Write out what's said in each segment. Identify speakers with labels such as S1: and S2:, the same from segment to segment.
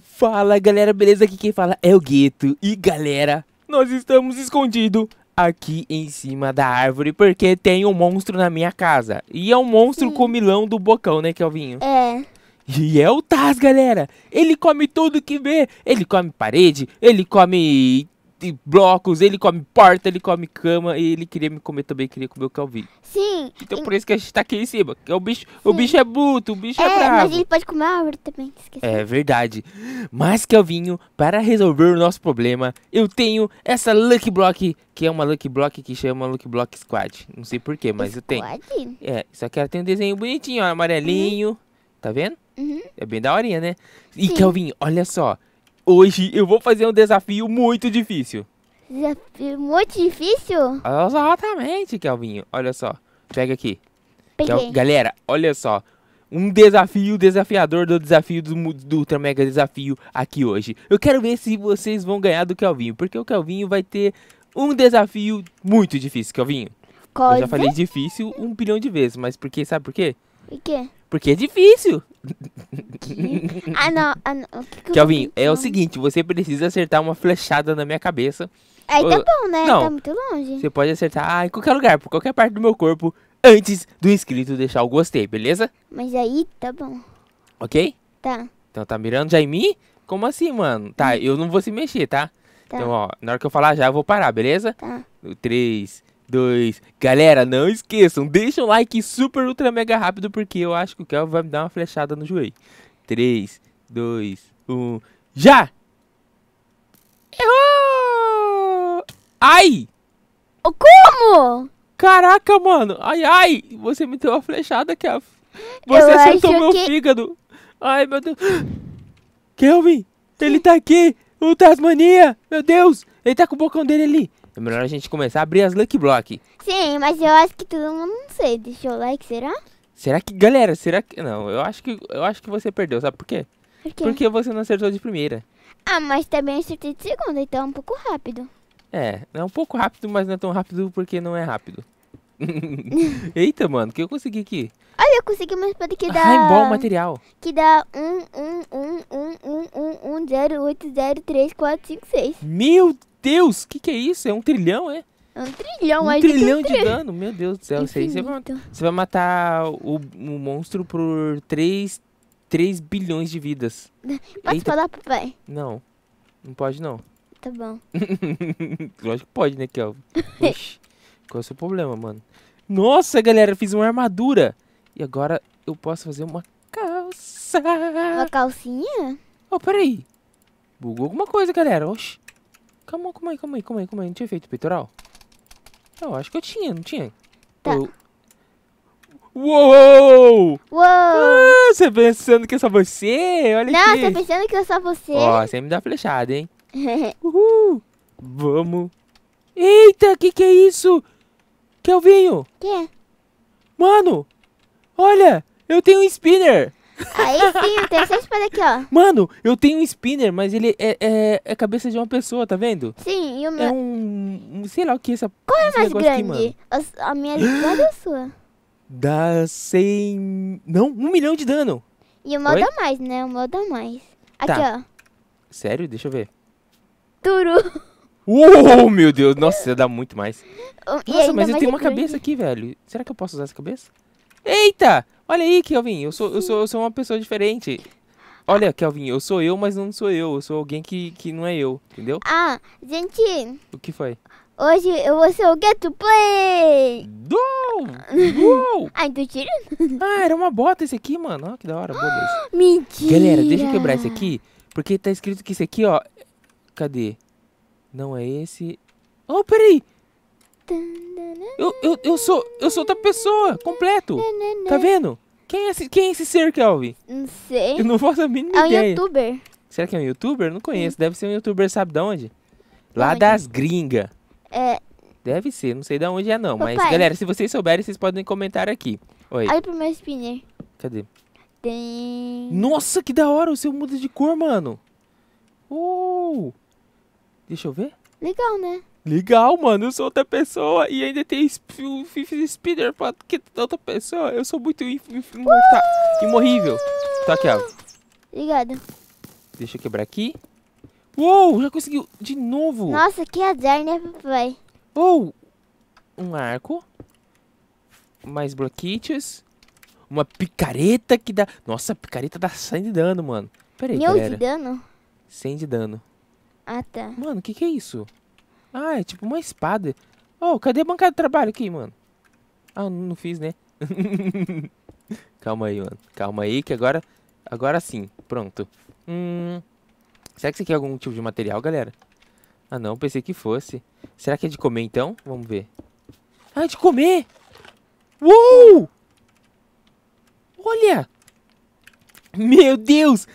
S1: fala galera, beleza? Aqui quem fala é o Gueto. E galera, nós estamos escondidos aqui em cima da árvore porque tem um monstro na minha casa. E é um monstro Sim. comilão do bocão, né, Kelvinho? É. E é o Taz, galera. Ele come tudo que vê. Ele come parede, ele come e blocos, ele come porta, ele come cama e ele queria me comer também, queria comer o Kelvin.
S2: Sim. Então por
S1: isso que a gente tá aqui em cima. Que é o bicho, o bicho é bruto, o bicho é, é bravo. Mas ele
S2: pode comer a árvore também,
S1: esqueci. É verdade. Mas Kelvin, para resolver o nosso problema, eu tenho essa Lucky Block, que é uma Lucky Block que chama Lucky Block Squad. Não sei porquê, mas Squad? eu tenho. É, só que ela tem um desenho bonitinho, ó, amarelinho. Uhum. Tá vendo? Uhum. É bem da né? E Sim. Kelvin, olha só. Hoje eu vou fazer um desafio muito difícil.
S2: Desafio muito difícil?
S1: Exatamente, Kelvinho. Olha só. Pega aqui. Peguei. Galera, olha só. Um desafio desafiador do desafio do, do Ultra Mega Desafio aqui hoje. Eu quero ver se vocês vão ganhar do Kelvinho, porque o Kelvinho vai ter um desafio muito difícil, Kelvinho. Qual Eu já falei difícil um bilhão de vezes, mas porque sabe por quê? Por quê? Porque é difícil
S2: ah, não. Ah, não. O que que Kelvin,
S1: é o seguinte, você precisa acertar uma flechada na minha cabeça.
S2: Aí tá bom, né? Não, tá muito longe. Você
S1: pode acertar ah, em qualquer lugar, por qualquer parte do meu corpo, antes do inscrito deixar o gostei, beleza?
S2: Mas aí tá bom. Ok? Tá.
S1: Então tá mirando já em mim? Como assim, mano? Tá, hum. eu não vou se mexer, tá? tá. Então, ó, na hora que eu falar já, eu vou parar, beleza? Tá. 3, dois. Galera, não esqueçam, deixa um like super ultra mega rápido, porque eu acho que o Kelvin vai me dar uma flechada no joelho. 3, 2, 1, já! Errou! Ai! Como? Caraca, mano! Ai, ai! Você me deu uma flechada, Kelvin.
S2: Você eu acertou meu que...
S1: fígado. Ai, meu Deus. Kelvin, ele tá aqui! O Tasmania! Meu Deus! Ele tá com o bocão dele ali. É melhor a gente começar a abrir as Lucky Block.
S2: Sim, mas eu acho que todo mundo não sei. Deixa o like, será?
S1: Será que, galera, será que. Não, eu acho que eu acho que você perdeu, sabe por quê? Por quê? Porque você não acertou de primeira.
S2: Ah, mas também acertei de segunda, então é um pouco rápido.
S1: É, é um pouco rápido, mas não é tão rápido porque não é rápido. Eita, mano, o que eu consegui aqui?
S2: Olha, eu consegui uma espada que dá. Ah, bom material. Que dá 1, 1, 1, 1, 1, 1, 1, 0, 8, 0, 3, 4, 5, 6. Meu Deus, o que, que é isso?
S1: É um trilhão, é?
S2: é um trilhão, um trilhão de, tri... dano,
S1: meu Deus do céu. Infinito. Você vai, matar, o, o monstro por 3, 3 bilhões de vidas.
S2: Pode Eita. falar, pai.
S1: Não, não pode não. Tá bom. Lógico que pode, né, Kelvin? Oxi, qual é o seu problema, mano? Nossa, galera, fiz uma armadura. E agora eu posso fazer uma
S2: calça. Uma calcinha?
S1: Oh, peraí. Bugou alguma coisa, galera. Oxi. Calma, calma aí, calma aí, calma aí, calma aí. Não tinha feito peitoral? Eu acho que eu tinha, não tinha? Tá. Eu... Uou! Uou! Ah, você pensando que é só você? Olha não, aqui. Não, você
S2: pensando que é só você. Ó, oh,
S1: você me dá flechada, hein?
S2: Uhul!
S1: Vamos. Eita, que que é isso? vinho? Que? É? Mano, olha, eu tenho um spinner.
S2: Aí sim, tem essa espada aqui, ó.
S1: Mano, eu tenho um spinner, mas ele é, é, é cabeça de uma pessoa, tá vendo?
S2: Sim, e o é meu... É um,
S1: sei lá o que essa...
S2: Qual é mais grande? Aqui, a, a minha espada ou a sua?
S1: Dá 100... Não, um milhão de dano.
S2: E o meu dá mais, né? O meu dá mais. Aqui, tá. ó.
S1: Sério? Deixa eu ver. Turu. Uou, uh, meu Deus. Nossa, dá muito mais.
S2: Nossa, mas eu tenho uma grande. cabeça
S1: aqui, velho. Será que eu posso usar essa cabeça? Eita! Olha aí, Kelvin, eu sou, eu sou, eu sou uma pessoa diferente. Olha, Kelvin, eu sou eu, mas não sou eu. Eu sou alguém que, que não é eu, entendeu?
S2: Ah, gente. O que foi? Hoje eu vou ser o to Play! Do! Uou! ah, então tira. ah, era uma bota esse aqui, mano. Olha que da hora, boa Mentira! Galera, deixa eu quebrar esse aqui,
S1: porque tá escrito que esse aqui, ó. Cadê? Não é esse. Oh, peraí! Eu, eu, eu sou eu sou outra pessoa, completo. Tá vendo? Quem é esse, quem é esse ser, Kelvin?
S2: Não sei. Eu não
S1: faço a mínima ideia. É um youtuber. Será que é um youtuber? Não conheço. Sim. Deve ser um youtuber, sabe de onde? Lá das gringas. É. Deve ser, não sei de onde é não. Papai. Mas, galera, se vocês souberem, vocês podem comentar aqui. Oi. Olha
S2: pro meu spinner. Cadê? Tem...
S1: Nossa, que da hora! O seu muda de cor, mano.
S2: Uh! Deixa eu ver. Legal, né?
S1: Legal, mano, eu sou outra pessoa e ainda tem o Fifth Spider pra que outra pessoa. Eu sou muito imortal, imorrível. Tá aqui, ó. Obrigada. Deixa eu quebrar aqui. Uou, já conseguiu de novo. Nossa,
S2: que azar, né, papai? Uou,
S1: um arco. Mais bloquitos. Uma picareta que dá... Nossa, a picareta dá 100 de dano, mano. Pera aí, Mil galera. de dano? 100 de dano. Ah, tá. Mano, o que que é isso? Ah, é tipo uma espada. Oh, cadê a bancada de trabalho aqui, mano? Ah, não fiz, né? Calma aí, mano. Calma aí, que agora... Agora sim. Pronto. Hum... Será que isso aqui é algum tipo de material, galera? Ah, não. Pensei que fosse. Será que é de comer, então? Vamos ver. Ah, é de comer! Uou! Olha! Meu Deus!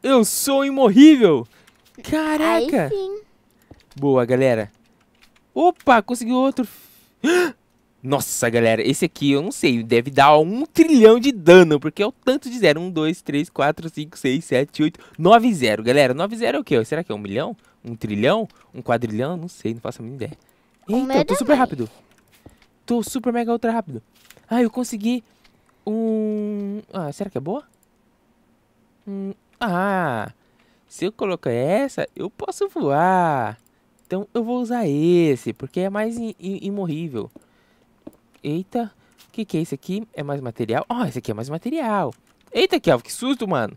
S1: Eu sou imorrível! Caraca! Boa, galera. Opa, consegui outro. Nossa, galera, esse aqui eu não sei, deve dar um trilhão de dano, porque é o tanto de zero. 1, 2, 3, 4, 5, 6, 7, 8, 9 zero. Galera, 9 zero é o quê? Será que é um milhão? Um trilhão? Um quadrilhão? Não sei, não faço a mínima ideia. Eita, eu tô super rápido. Tô super mega ultra rápido. Ah, eu consegui um... Ah, será que é boa? Hum... Ah, se eu colocar essa, eu posso voar. Então eu vou usar esse, porque é mais imorrível. Eita, o que, que é isso aqui? É mais material? Ó, oh, esse aqui é mais material. Eita, Kelvin, que susto, mano.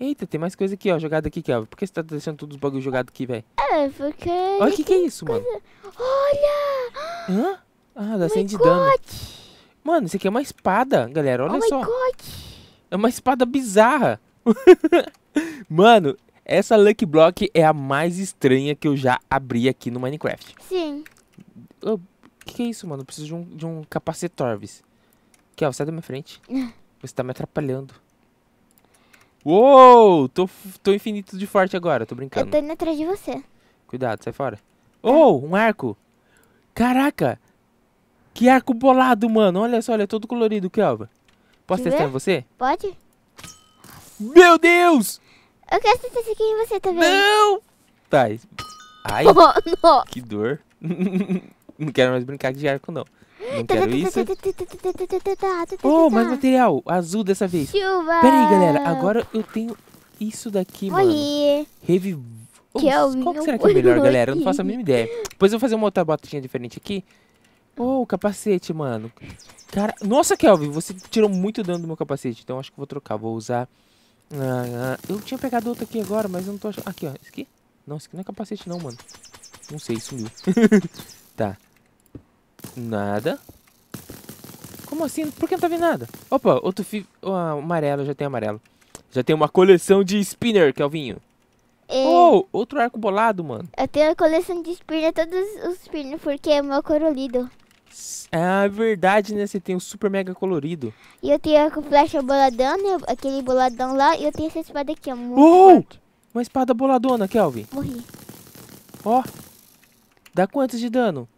S1: Eita, tem mais coisa aqui, ó, jogada aqui, Kelvin. Por que você tá deixando todos os bagulhos jogados aqui, velho?
S2: É, porque... Olha, o que, que é isso, coisa... mano? Olha!
S1: Hã? Ah, dá 100 de dano. Mano, isso aqui é uma espada, galera, olha oh só. É uma espada bizarra. mano, essa Lucky Block é a mais estranha que eu já abri aqui no Minecraft. Sim. O que, que, é isso, mano? Eu preciso de um, de um capacete Torvis. Aqui, ó, sai da minha frente. Você tá me atrapalhando. Uou! Tô, tô infinito de forte agora, tô brincando. Eu tô
S2: indo atrás de você.
S1: Cuidado, sai fora. Oh, um arco! Caraca! Que arco bolado, mano. Olha só, ele é todo colorido, Kelva. Posso testar ver? você? Pode. Meu Deus!
S2: Eu quero sentar aqui em é você também. Não!
S1: Tá. Ai, oh, que dor. não quero mais brincar de arco, não. Não quero isso. Oh, mais material azul dessa vez.
S2: Chuva. Pera aí, galera. Agora
S1: eu tenho isso daqui, mano. Oi. Reviv...
S2: Oh, qual que será que é melhor, galera? Eu não faço a mínima ideia.
S1: Depois eu vou fazer uma outra botinha diferente aqui. Oh, capacete, mano. Cara... Nossa, Kelvin, você tirou muito dano do meu capacete. Então acho que vou trocar. Vou usar ah, ah, eu tinha pegado outro aqui agora, mas eu não tô achando. Aqui, ó. Esse aqui? Não, esse aqui não é capacete não, mano. Não sei, sumiu. tá. Nada. Como assim? Por que não tá vendo nada? Opa, outro fi... Oh, amarelo, já tem amarelo. Já tem uma coleção de spinner, Kelvinho. É... Oh, outro arco bolado, mano.
S2: Eu tenho a coleção de spinner, todos os spinner, porque é o meu corolido.
S1: É verdade, né? Você tem um super mega colorido.
S2: E eu tenho com flecha boladão, Aquele boladão lá. E eu tenho essa espada aqui, ó. Muito Uou!
S1: Uma espada boladona, Kelvin. Morri. Ó. Dá quantos de dano?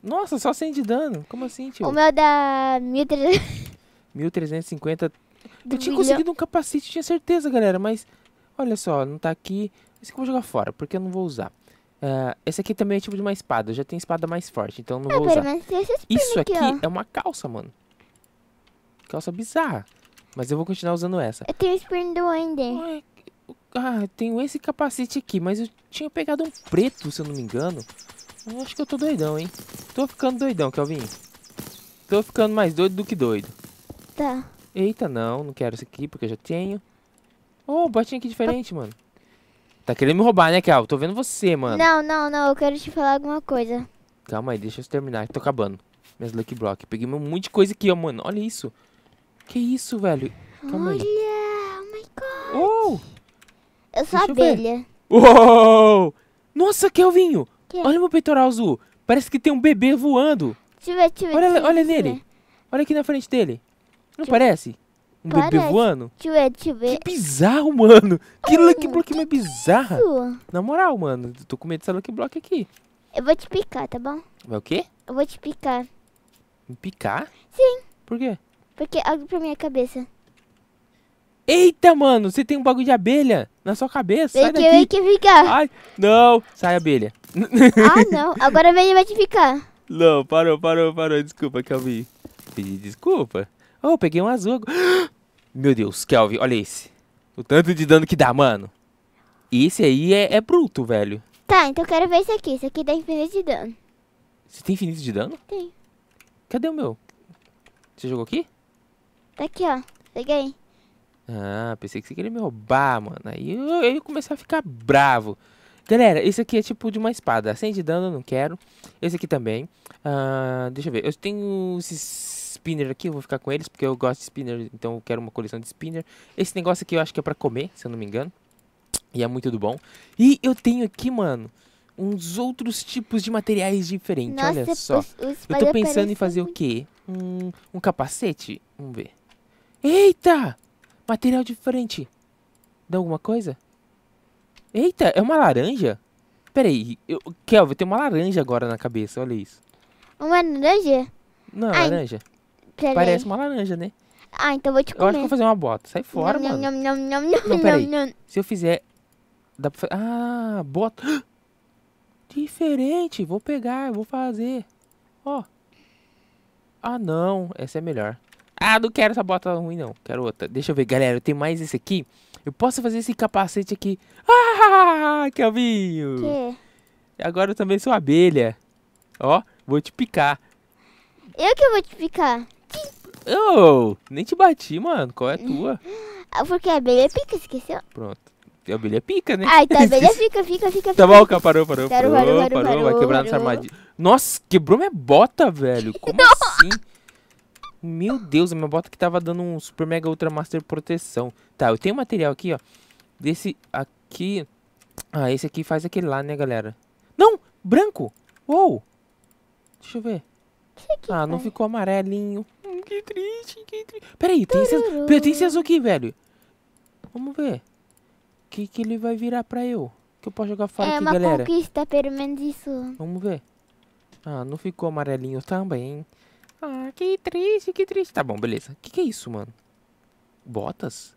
S1: Nossa, só 100 de dano. Como assim, tio? O
S2: meu dá
S1: 1.350. Do eu tinha milhão. conseguido um capacete, tinha certeza, galera. Mas, olha só, não tá aqui. Esse que eu vou jogar fora, porque eu não vou usar. Uh, esse aqui também é tipo de uma espada. Eu já tenho espada mais forte, então não ah, vou usar.
S2: Isso aqui, aqui é
S1: uma calça, mano. Calça bizarra. Mas eu vou continuar usando essa. Eu
S2: tenho Spring do Ender. Ah,
S1: tenho esse capacete aqui, mas eu tinha pegado um preto, se eu não me engano. Eu acho que eu tô doidão, hein? Tô ficando doidão, Kelvin. Tô ficando mais doido do que doido. Tá. Eita, não, não quero isso aqui, porque eu já tenho.
S2: Oh, botinho aqui diferente,
S1: mano. Tá querendo me roubar, né, Kel? Tô vendo você, mano.
S2: Não, não, não. Eu quero te falar alguma coisa.
S1: Calma aí, deixa eu terminar. Tô acabando. Minhas Lucky Block. Peguei um monte de coisa aqui, ó, mano. Olha isso. Que isso, velho? Calma Olha, aí. oh my god.
S2: Oh! Eu sou deixa abelha.
S1: Eu Uou! Nossa, Kelvinho! Que? Olha meu peitoral azul. Parece que tem um bebê voando.
S2: Deixa eu ver, deixa eu ver, olha,
S1: deixa olha nele. Olha aqui na frente dele. Não deixa parece? Um Parece. bebê voando?
S2: Deixa eu ver, deixa eu ver. Que bizarro, mano. Que Lucky é
S1: Block mais é bizarra. Isso? Na moral, mano, tô com medo dessa Lucky Block aqui.
S2: Eu vou te picar, tá bom? Vai o quê? Eu vou te picar. Me picar? Sim. Por quê? Porque é algo pra minha cabeça.
S1: Eita, mano, você tem um bagulho de abelha na sua cabeça. Sai daqui. Vem que ficar. Ai, não. Sai, abelha.
S2: Ah, não. Agora a abelha vai te picar?
S1: Não, parou, parou, parou. Desculpa, Calvi. Pedi desculpa. Oh, peguei um azul. Meu Deus, Kelvin, olha esse. O tanto de dano que dá, mano. Esse aí é, é bruto, velho.
S2: Tá, então eu quero ver esse aqui. Esse aqui dá infinito de dano.
S1: Você tem infinito de dano? Tem. Cadê o meu? Você jogou aqui?
S2: Tá aqui, ó. Peguei.
S1: Ah, pensei que você queria me roubar, mano. Aí eu, eu ia começar a ficar bravo. Galera, esse aqui é tipo de uma espada. 100 de dano, eu não quero. Esse aqui também. Ah, deixa eu ver. Eu tenho esses spinner aqui, eu vou ficar com eles, porque eu gosto de spinner, então eu quero uma coleção de spinner. Esse negócio aqui eu acho que é pra comer, se eu não me engano. E é muito do bom. E eu tenho aqui, mano, uns outros tipos de materiais diferentes, Nossa, olha só. eu tô pensando em fazer muito... o quê? Um, um capacete? Vamos ver. Eita! Material diferente. Dá alguma coisa? Eita, é uma laranja? Peraí, eu, Kelvin, tem uma laranja agora na cabeça, olha isso.
S2: Uma laranja?
S1: Não, laranja.
S2: Peraí. Parece uma laranja, né? Ah, então eu vou te comer. Eu acho que vou fazer
S1: uma bota. Sai fora, não,
S2: mano. não, peraí.
S1: Se eu fizer... Dá pra fazer... Ah, bota. Diferente. Vou pegar, vou fazer. Ó. Ah, não. Essa é melhor. Ah, não quero essa bota ruim, não. Quero outra. Deixa eu ver, galera. Eu tenho mais esse aqui. Eu posso fazer esse capacete aqui. Ah, Kelvinho. Que? Agora eu também sou abelha. Ó, vou te picar.
S2: Eu que vou te picar.
S1: Oh, nem te bati, mano. Qual é a tua?
S2: Ah, porque a abelha é pica, esqueceu?
S1: Pronto. A abelha é pica, né? Ah, então a abelha
S2: fica, é fica, fica. Tá bom, cara, parou, parou, parou, parou, parou, parou, Vai quebrar parou.
S1: armadilha. Nossa, quebrou minha bota, velho. Como assim? Meu Deus, a minha bota que tava dando um super mega ultra master proteção. Tá, eu tenho material aqui, ó. Desse aqui. Ah, esse aqui faz aquele lá, né, galera? Não! Branco! Uou! Deixa eu ver. Ah, não ficou amarelinho
S2: que triste, que triste.
S1: Peraí, tem esse, tem esse azul aqui, velho. Vamos ver. O que, que ele vai virar pra eu? Que eu posso jogar fora é aqui, galera. É uma
S2: conquista, pelo menos isso.
S1: Vamos ver. Ah, não ficou amarelinho também.
S2: Ah, que triste, que triste.
S1: Tá bom, beleza. O que, que é isso, mano? Botas?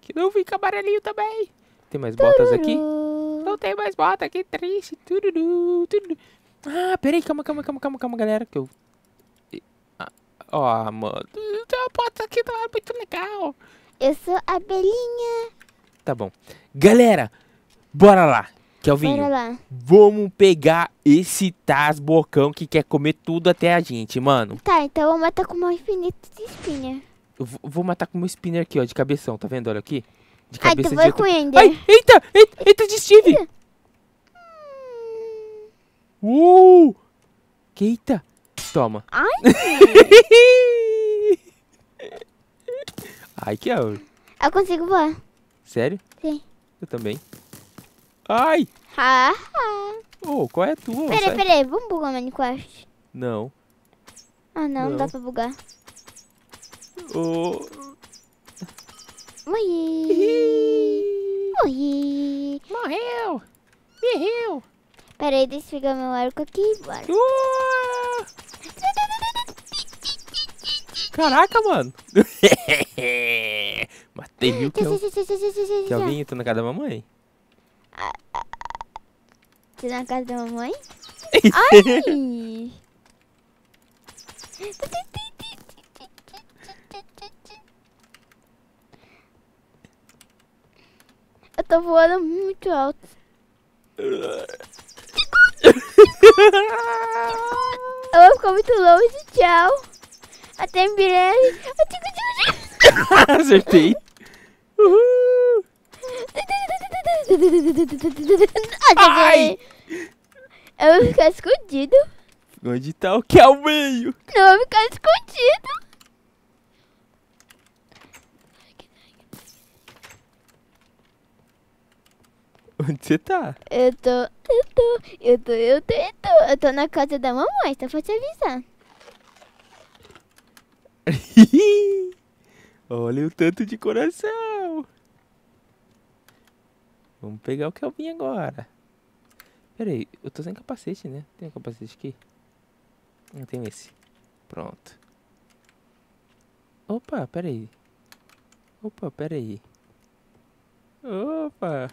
S1: Que não fica amarelinho também. Tem mais Tururu. botas aqui? Não tem mais bota, que triste. Tururu, tururu. Ah, peraí, calma, calma, calma, calma, calma, galera. Que eu Ó, oh, mano, tem uma porta
S2: aqui do lado muito legal. Eu sou a Belinha.
S1: Tá bom. Galera, bora lá. Kelvinho, bora lá. vamos pegar esse Tasbocão que quer comer tudo até a gente, mano.
S2: Tá, então eu matar com uma infinito de espinha.
S1: Eu vou matar com uma spinner aqui, ó, de cabeção, tá vendo? Olha aqui. De cabeça Ai, tu com Ender.
S2: Ai, eita,
S1: eita, eita de Steve. Hum. Uh, que eita. Toma. Ai! Ai, que é. Eu
S2: consigo voar.
S1: Sério? Sim. Eu também. Ai!
S2: Ha, ha.
S1: Oh, qual é a tua? Peraí,
S2: peraí, vamos bugar o Minecraft. Não. Ah, não, não, não dá pra bugar. Oh. Morri! Morri! Morreu! Morreu! Peraí, deixa eu pegar meu arco aqui e bora. Caraca, mano.
S1: Matei, viu? Que, é o... que alguém na casa da mamãe?
S2: Entrou na casa da mamãe? Ai! Eu tô voando muito alto. Eu vou ficar muito longe, tchau. Até em breve. Acertei. Uhul. Ai! Eu vou ficar escondido.
S1: Onde tá o que é o meio?
S2: Não, eu vou ficar escondido.
S1: Onde você tá?
S2: Eu tô tô, eu tô, eu tô, eu tô, eu tô na casa da mamãe, só tá pra te avisar.
S1: Olha o tanto de
S2: coração.
S1: Vamos pegar o Kelvin agora. Pera aí, eu tô sem capacete, né? Tem um capacete aqui? Não tenho esse. Pronto. Opa, pera aí. Opa, pera aí.
S2: Opa.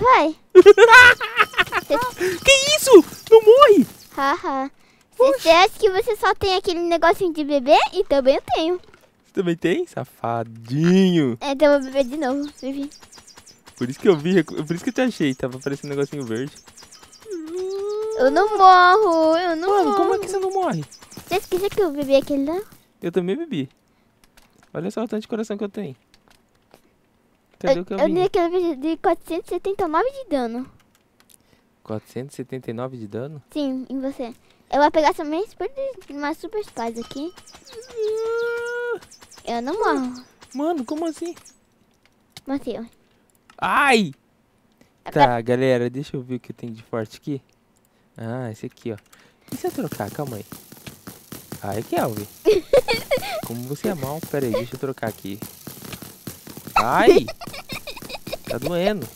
S2: Vai. que isso? Não morre! Haha. Você acha que você só tem aquele negocinho de bebê? E também eu tenho. Você
S1: também tem? Safadinho.
S2: É, então eu vou beber de novo, Bebê.
S1: Por isso que eu vi, por isso que eu te achei. Tava parecendo um negocinho verde.
S2: Eu não morro, eu não Mano, morro. como é que você não morre? Você esqueceu que eu bebi aquele lá?
S1: Eu também bebi. Olha só o tanto de coração que eu tenho. Cadê eu, o que eu, vi? Eu dei
S2: aquele de 479 de dano.
S1: 479 de dano?
S2: Sim, em você. Eu vou pegar também uma super espada aqui. Eu não morro. Mano, como assim? Matei.
S1: Ai! Tá, galera, deixa eu ver o que tem de forte aqui. Ah, esse aqui, ó. E se eu trocar? Calma aí. Ai, ah, Kelvin. É é, como você é mal. Pera aí, deixa eu trocar aqui. Ai! Tá doendo.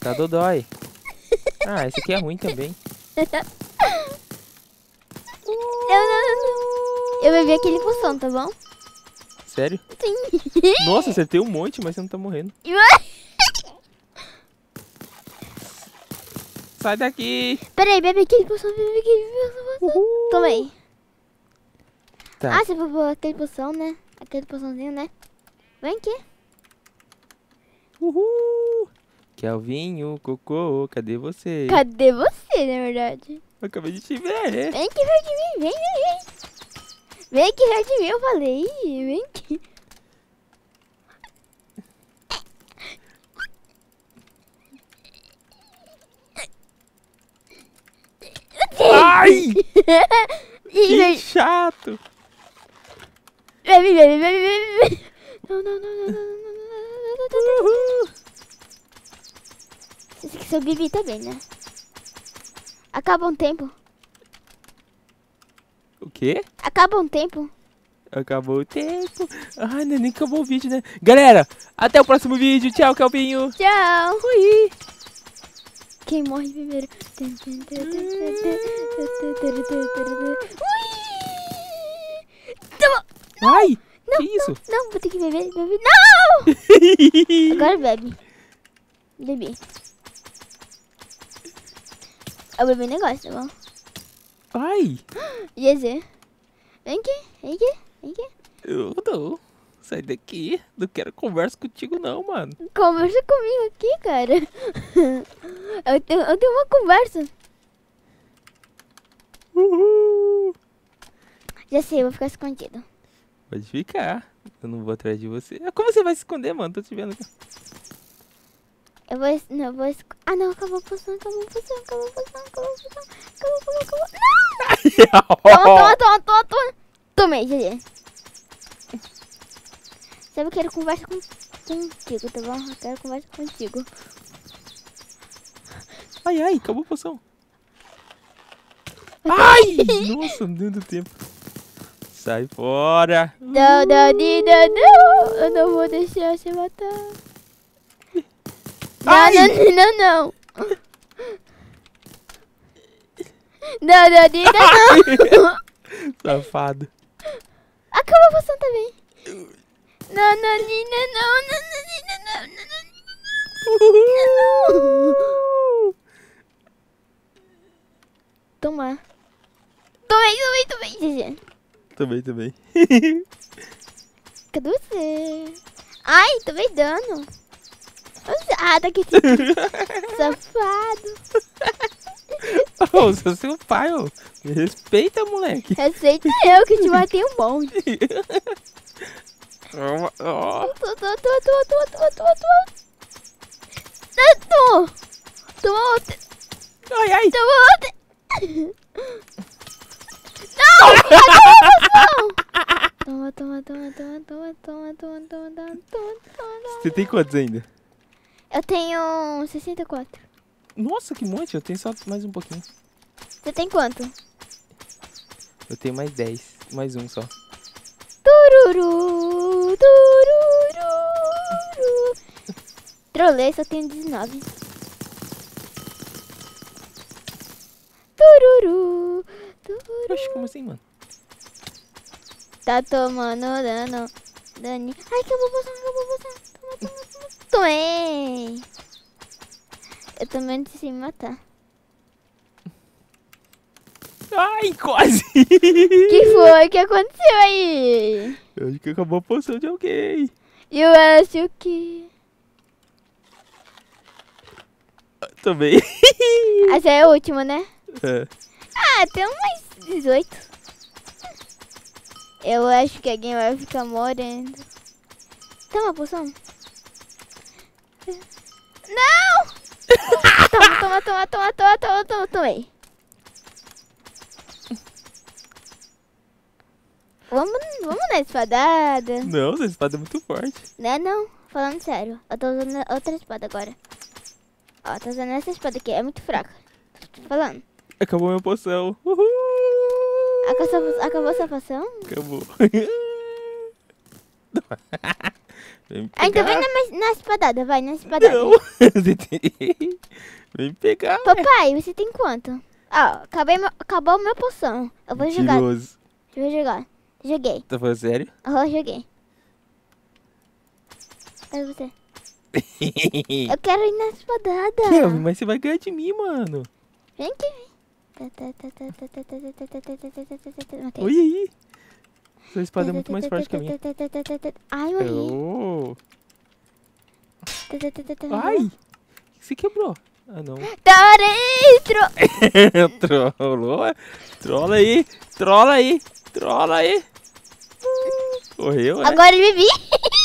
S1: Tá dodói. Ah, esse aqui é ruim também.
S2: Eu não, eu bebi aquele poção, tá bom? Sério? Sim. Nossa,
S1: acertei um monte, mas você não tá morrendo. Sai daqui!
S2: Peraí, bebe aquele poção, bebe aquele poção. Tomei. Tá. Ah, você bebeu aquele poção, né? Aquele poçãozinho, né? Vem aqui. Uhul!
S1: Kelvinho, Cocô, cadê você?
S2: Cadê você, na verdade?
S1: Eu acabei de te ver. Vem aqui
S2: perto de mim, vem, vem, vem. Vem aqui perto de mim, eu falei. Vem aqui. Ai! que chato! Vem, vem, vem, vem, vem. Não, não, não, não, não, Uhul. Vocês têm que sobreviver também, né? Acaba um tempo. O quê? Acaba um tempo. Acabou o tempo. Ah,
S1: não, nem acabou o vídeo, né? Galera, até o próximo vídeo. Tchau, Calvinho.
S2: Tchau. Ui. Quem morre primeiro? Ui. Ai. Não, que isso? Não, não, vou ter que beber. beber. Não! Agora bebe. Bebi. Eu bebi um negócio, tá bom? Ai! Jezê. Vem aqui, vem aqui, vem aqui. Eu não.
S1: Sai daqui. Não quero conversa contigo, não, mano.
S2: Conversa comigo aqui, cara. eu, tenho, eu tenho uma conversa. Uhul. Já sei, vou ficar escondido.
S1: Pode ficar. Eu não vou atrás de você.
S2: Ah, como você vai se esconder, mano? Tô te vendo. Eu vou. Não, eu vou. Ah, não, acabou a poção, acabou a poção, acabou a poção, acabou a poção, acabou a poção, acabou. Não! toma, toma, toma, toma, toma, Tomei, GG. Sabe, eu quero conversa com, contigo, tá bom? Eu quero conversa contigo. Ai, ai, acabou a poção. Ai! Nossa, não deu tempo.
S1: Sai fora.
S2: Não, não, Nina, não. Eu não vou deixar você matar. Ai. Não, não, não, não. Não, não, Nina, não.
S1: Safado.
S2: Acaba você também. Não, não, Nina, não, não, não, Nina, não, não, não, não. não. Toma. Tomei, tomei, tomei, Ziziane. Também, também. Cruze. Ai, tomei dano. Usada que Safado.
S1: Ô, oh, sou é seu pai, Me respeita, moleque.
S2: Respeita eu, que te matei um monte.
S1: oh, oh.
S2: Tô, tô, tô, tô,
S1: tem quantos ainda?
S2: Eu tenho 64.
S1: Nossa, que monte. Eu tenho só mais um pouquinho.
S2: Você tem quanto?
S1: Eu tenho mais 10. Mais um só.
S2: Tururu, tururu. Trolei, só tenho 19. Tururu, tururu. Oxe, como assim, mano? Tá tomando dano. Dani. Ai, que eu vou botar, que eu vou botar. Doei! Eu também decidi me matar. Ai, quase! que foi? O que aconteceu aí?
S1: Eu acho que acabou a poção de alguém.
S2: Eu acho que... Ah, também. Essa é a última, né? É. Ah, tem mais 18. Eu acho que alguém vai ficar morando. Toma, poção. Não! toma, toma, toma, toma, toma, toma, toma, aí Vamos, vamos na espadada. Não, essa
S1: espada é muito forte.
S2: Né, não, não. Falando sério. Eu tô usando outra espada agora. Ó, tô usando essa espada aqui. É muito fraca. Tô falando.
S1: Acabou minha poção.
S2: Uhul! Acabou, acabou sua poção?
S1: Acabou. pegar. então na,
S2: na espadada, vai na espadada. Não,
S1: Vem pegar.
S2: Papai, você tem quanto? Ó, ah, acabei, acabou meu poção. Eu vou jogar. Eu vou jogar. Joguei. Tá falando sério? Aham, uhum, joguei. Cadê você?
S1: eu
S2: quero ir na espadada. mas
S1: você vai ganhar de mim, mano.
S2: Vem aqui, vem. Olha aí.
S1: Sua espada é muito mais forte que a minha. Ai, eu
S2: morri. Ai! Se quebrou. Ah, não.
S1: Dentro! Trollou? Trola
S2: aí! Trola aí! Trola aí! Correu, né? Agora ele me vi!